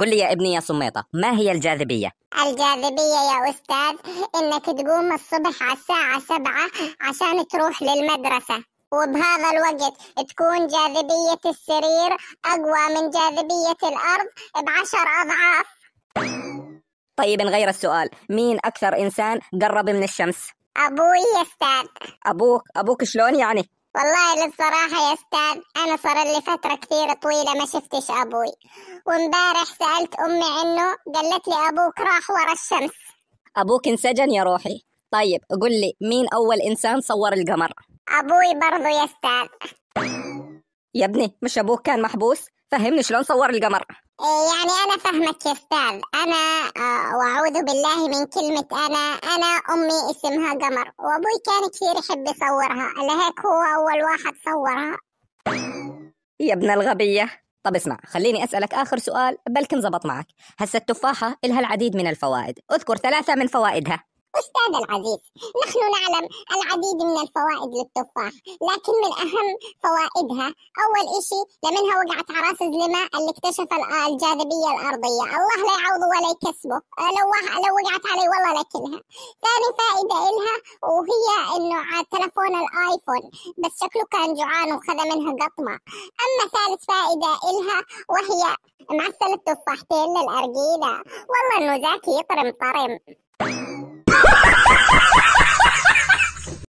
قل لي يا ابني يا سميطة ما هي الجاذبية؟ الجاذبية يا أستاذ إنك تقوم الصبح على الساعة سبعة عشان تروح للمدرسة وبهذا الوقت تكون جاذبية السرير أقوى من جاذبية الأرض بعشر أضعاف طيب نغير السؤال مين أكثر إنسان قرب من الشمس؟ أبوي يا أستاذ أبوك أبوك شلون يعني؟ والله للصراحة يا استاذ أنا صار لي فترة كثير طويلة ما شفتش أبوي وامبارح سألت أمي عنه قالت لي أبوك راح ورا الشمس أبوك انسجن يا روحي طيب قل لي مين أول إنسان صور القمر أبوي برضو يا استاذ يا ابني مش أبوك كان محبوس تفهمني شلون صور القمر إيه، يعني أنا فهمك يا أستاذ أنا آه، وأعوذ بالله من كلمة أنا أنا أمي اسمها قمر وأبوي كان كثير يحب يصورها لهيك هو أول واحد صورها يا ابن الغبية طب اسمع خليني أسألك آخر سؤال بلكن زبط معك هسا التفاحة لها العديد من الفوائد اذكر ثلاثة من فوائدها أستاذ العزيز نحن نعلم العديد من الفوائد للتفاح لكن من أهم فوائدها أول إشي لمنها وقعت عراس الزلمة اللي اكتشف الجاذبية الأرضية الله لا يعوضه ولا يكسبه لو لو وقعت علي والله لكنها ثاني فائدة إلها وهي إنه على تلفون الآيفون بس شكله كان جوعان وخذ منها قطمة أما ثالث فائدة إلها وهي معسل التفاحتين للأرجيلة والله إنه زاكي يطرم طرم